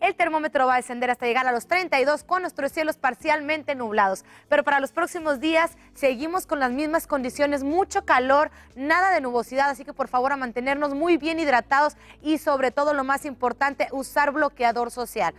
El termómetro va a descender hasta llegar a los 32 con nuestros cielos parcialmente nublados. Pero para los próximos días seguimos con las mismas condiciones, mucho calor, nada de nubosidad, así que por favor a mantenernos muy bien hidratados y sobre todo lo más importante, usar bloqueador social,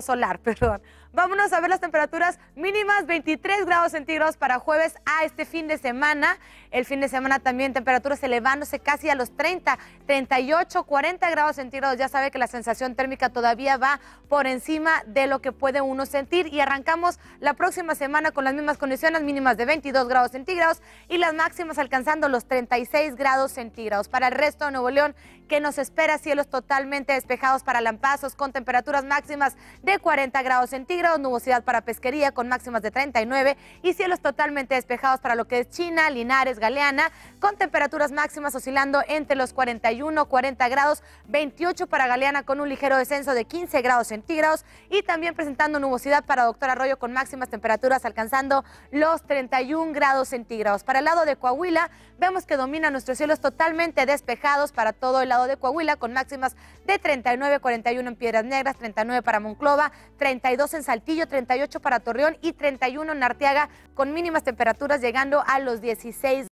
solar, perdón. Vámonos a ver las temperaturas mínimas, 23 grados centígrados para jueves a este fin de semana. El fin de semana también temperaturas elevándose casi a los 30, 38, 40 grados centígrados. Ya sabe que la sensación térmica todavía va por encima de lo que puede uno sentir. Y arrancamos la próxima semana con las mismas condiciones mínimas de 22 grados centígrados y las máximas alcanzando los 36 grados centígrados. Para el resto de Nuevo León, que nos espera cielos totalmente despejados para lampazos con temperaturas máximas de 40 grados centígrados grados nubosidad para pesquería con máximas de 39 y cielos totalmente despejados para lo que es China, Linares, Galeana, con temperaturas máximas oscilando entre los 41, 40 grados, 28 para Galeana con un ligero descenso de 15 grados centígrados y también presentando nubosidad para Doctor Arroyo con máximas temperaturas alcanzando los 31 grados centígrados. Para el lado de Coahuila vemos que domina nuestros cielos totalmente despejados para todo el lado de Coahuila con máximas de 39, 41 en Piedras Negras, 39 para Monclova, 32 en Saltillo, 38 para Torreón y 31 en Arteaga, con mínimas temperaturas llegando a los 16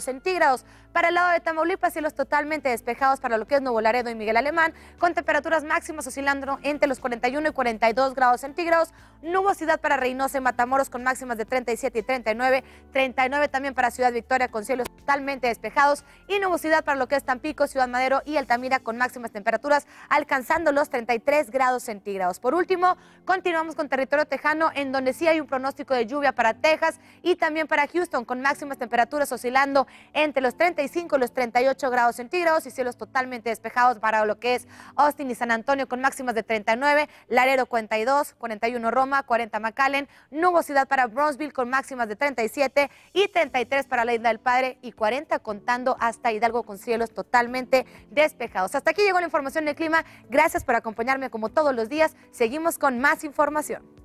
centígrados. Para el lado de Tamaulipas, cielos totalmente despejados para lo que es Nuevo Laredo y Miguel Alemán, con temperaturas máximas oscilando entre los 41 y 42 grados centígrados. Nubosidad para Reynosa y Matamoros con máximas de 37 y 39, 39 también para Ciudad Victoria con cielos totalmente despejados y nubosidad para lo que es Tampico, Ciudad Madero y Altamira con máximas temperaturas alcanzando los 33 grados centígrados. Por último, continuamos con territorio tejano en donde sí hay un pronóstico de lluvia para Texas y también para Houston con máximas temperaturas oscilando entre los 35 y los 38 grados centígrados y cielos totalmente despejados para lo que es Austin y San Antonio con máximas de 39, Laredo 42, 41 Roma, 40 McAllen, nubosidad para Bronzeville con máximas de 37 y 33 para la Isla del Padre y 40 contando hasta Hidalgo con cielos totalmente despejados. Hasta aquí llegó la información del clima. Gracias por acompañarme como todos los días. Seguimos con más información.